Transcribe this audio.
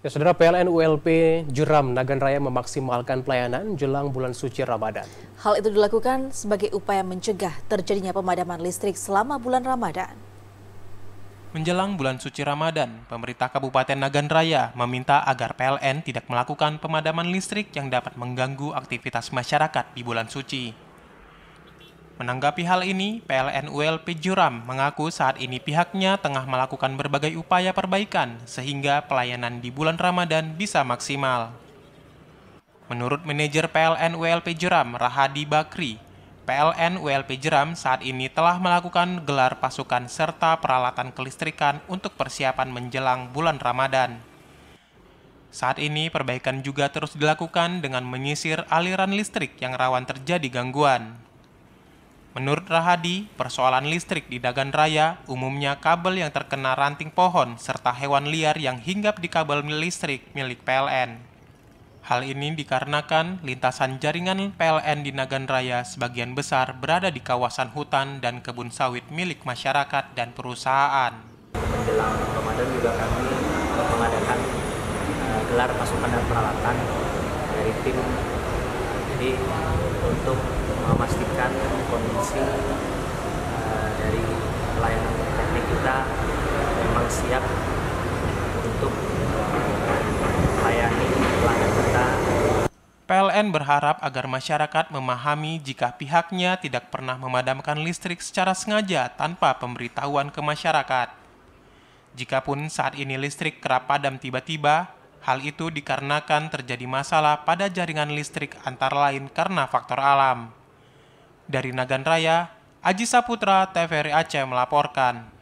Ya, Saudara PLN ULP Jeram Nagan Raya memaksimalkan pelayanan jelang bulan suci Ramadan. Hal itu dilakukan sebagai upaya mencegah terjadinya pemadaman listrik selama bulan Ramadan. Menjelang bulan suci Ramadan, pemerintah Kabupaten Nagan Raya meminta agar PLN tidak melakukan pemadaman listrik yang dapat mengganggu aktivitas masyarakat di bulan suci. Menanggapi hal ini, PLN ULP Juram mengaku saat ini pihaknya tengah melakukan berbagai upaya perbaikan sehingga pelayanan di bulan Ramadan bisa maksimal. Menurut manajer PLN ULP Juram, Rahadi Bakri, PLN ULP Jeram saat ini telah melakukan gelar pasukan serta peralatan kelistrikan untuk persiapan menjelang bulan Ramadan. Saat ini perbaikan juga terus dilakukan dengan menyisir aliran listrik yang rawan terjadi gangguan. Menurut Rahadi, persoalan listrik di Dagan Raya umumnya kabel yang terkena ranting pohon serta hewan liar yang hinggap di kabel listrik milik PLN. Hal ini dikarenakan lintasan jaringan PLN di Nagan Raya sebagian besar berada di kawasan hutan dan kebun sawit milik masyarakat dan perusahaan. Menjelang Ramadan juga kami eh, mengadakan eh, gelar pasukan dan peralatan dari tim jadi untuk memastikan kompetensi uh, eh, dari pelayanan teknik kita memang siap untuk melayani pelanggan kita. PLN berharap agar masyarakat memahami jika pihaknya tidak pernah memadamkan listrik secara sengaja tanpa pemberitahuan ke masyarakat. Jikapun saat ini listrik kerap padam tiba-tiba, hal itu dikarenakan terjadi masalah pada jaringan listrik antara lain karena faktor alam. Dari Nagan Raya, Aji Saputra, TVRI Aceh melaporkan.